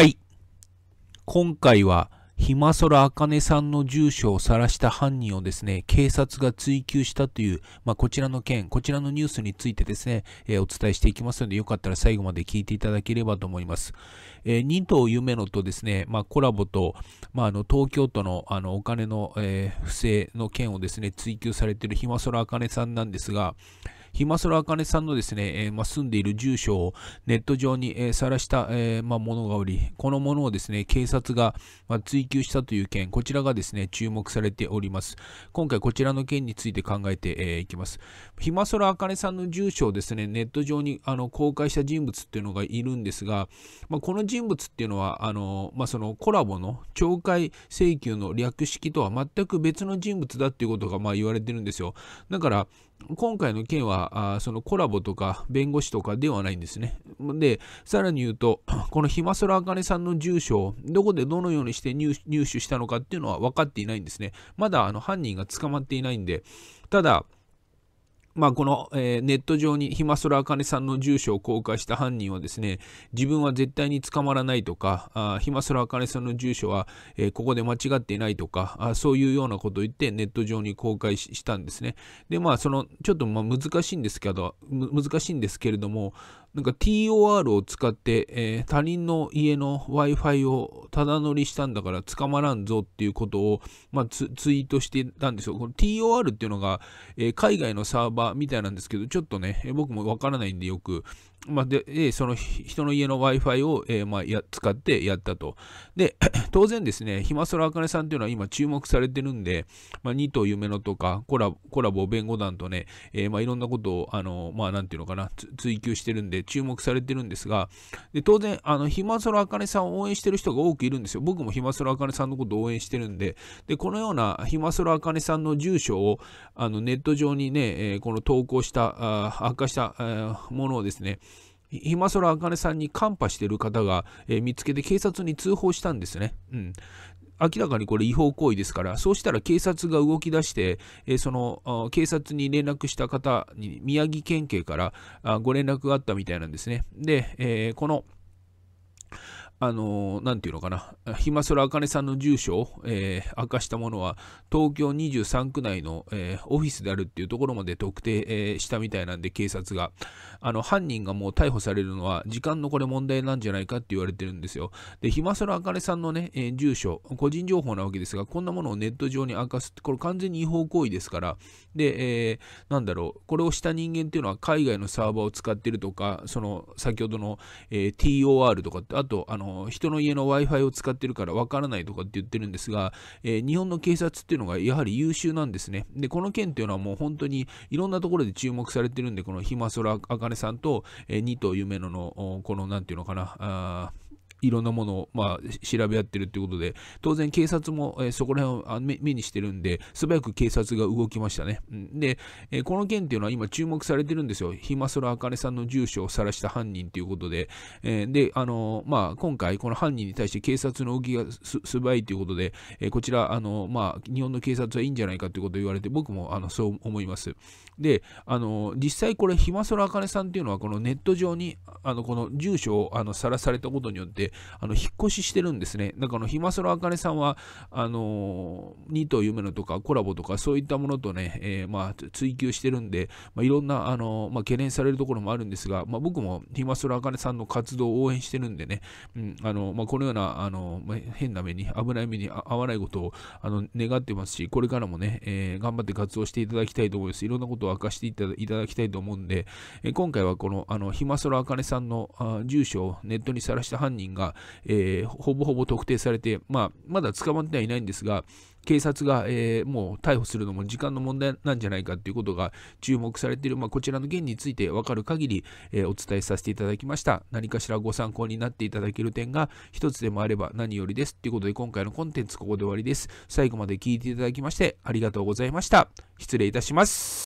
はい。今回は、ひまそらあかねさんの住所を晒した犯人をですね、警察が追及したという、まあ、こちらの件、こちらのニュースについてですね、えー、お伝えしていきますので、よかったら最後まで聞いていただければと思います。えー、二藤夢のとですね、まあ、コラボと、まあ、あの東京都のあのお金の、えー、不正の件をですね、追及されているひまそらあかねさんなんですが、ひまそらあかねさんのですね、えー、まあ、住んでいる住所をネット上にさら、えー、した、えー、まあ、ものがおり、このものをですね、警察が、まあ、追及したという件、こちらがですね、注目されております。今回こちらの件について考えて、えー、いきます。ひまそらあかねさんの住所をですね、ネット上にあの公開した人物っていうのがいるんですが、まあ、この人物っていうのは、あの、まあ、そのコラボの懲戒請求の略式とは全く別の人物だっていうことが、まあ、言われてるんですよ。だから、今回の件はあそのコラボとか弁護士とかではないんですね。で、さらに言うと、このひまそらあかねさんの住所をどこでどのようにして入手したのかっていうのは分かっていないんですね。まだあの犯人が捕まっていないんで、ただ、まあ、この、えー、ネット上にひまそらあかねさんの住所を公開した犯人はですね、自分は絶対に捕まらないとか、ひまそらあかねさんの住所は、えー、ここで間違っていないとかあ、そういうようなことを言ってネット上に公開したんですね。で、まあ、その、ちょっとまあ難しいんですけど、難しいんですけれども、なんか TOR を使って、えー、他人の家の Wi-Fi をただ乗りしたんだから捕まらんぞっていうことを、まあ、ツイートしてたんですよ。この TOR っていうのが、えー、海外のサーバーみたいなんですけど、ちょっとね、えー、僕もわからないんでよく、まあ、で、その人の家の Wi-Fi を、えー、まあ、や使ってやったと。で、当然ですね、ひまそらあかねさんっていうのは今注目されてるんで、まあ、二頭夢のとかコラボ、コラボ弁護団とね、えー、まあ、いろんなことを、あの、まあ、なんていうのかな、追求してるんで、注目されてるんですが、で当然、あの、ひまそらあかねさんを応援してる人が多くいるんですよ。僕もひまそらあかねさんのことを応援してるんで、で、このようなひまそらあかねさんの住所を、あの、ネット上にね、えー、この投稿した、あ悪化した、えものをですね、ひまそらあかねさんにカンパしてる方が、えー、見つけて警察に通報したんですね。うん。明らかにこれ違法行為ですから、そうしたら警察が動き出して、えその警察に連絡した方に宮城県警からあご連絡があったみたいなんですね。で、えこのあのー、ていうのかな、ひまそらあかねさんの住所を、えー、明かしたものは、東京23区内の、えー、オフィスであるっていうところまで特定、えー、したみたいなんで、警察が、あの、犯人がもう逮捕されるのは、時間のこれ問題なんじゃないかって言われてるんですよ。で、ひまそらあかねさんのね、え住所、個人情報なわけですが、こんなものをネット上に明かすって、これ完全に違法行為ですから、で、えなんだろう、これをした人間っていうのは、海外のサーバーを使ってるとか、その、先ほどの、え TOR とかって、あと、あの、人の家の Wi-Fi を使ってるからわからないとかって言ってるんですが、えー、日本の警察っていうのがやはり優秀なんですね。で、この件っていうのはもう本当にいろんなところで注目されてるんで、このひまそらあかねさんと、えー、二頭夢野の、このなんていうのかな、あーいろんなものを、まあ、調べ合ってるっていうことで、当然警察も、えー、そこら辺を目にしてるんで、素早く警察が動きましたね。で、えー、この件っていうのは今注目されてるんですよ。ひまそらあかねさんの住所を晒した犯人ということで、えー、で、あのー、まあ、今回この犯人に対して警察の動きが素早いということで、えー、こちら、あのー、まあ、日本の警察はいいんじゃないかということを言われて、僕もあのそう思います。で、あのー、実際これ、ひまそらあかねさんっていうのは、このネット上に、あの、この住所をさらされたことによって、あの、引っ越ししてるんですね。だから、ひまそらあかねさんは、あの、ニート夢のとかコラボとか、そういったものとね、えー、まあ、追求してるんで、まあ、いろんな、あの、まあ、懸念されるところもあるんですが、まあ、僕もひまそらあかねさんの活動を応援してるんでね、うん、あの、まあ、このような、あの、まあ、変な目に、危ない目に遭わないことを、あの、願ってますし、これからもね、えー、頑張って活動していただきたいと思います。いろんなことを明かしていただきたいと思うんで、えー、今回はこの、あの、ひまそらあかねさんのあ住所をネットにさらした犯人が、が、えー、ほぼほぼ特定されて、まあ、まだ捕まってはいないんですが、警察が、えー、もう逮捕するのも時間の問題なんじゃないかということが注目されている、まあ、こちらの件について分かる限り、えー、お伝えさせていただきました。何かしらご参考になっていただける点が一つでもあれば何よりです。ということで今回のコンテンツここで終わりです。最後まで聞いていただきましてありがとうございました。失礼いたします。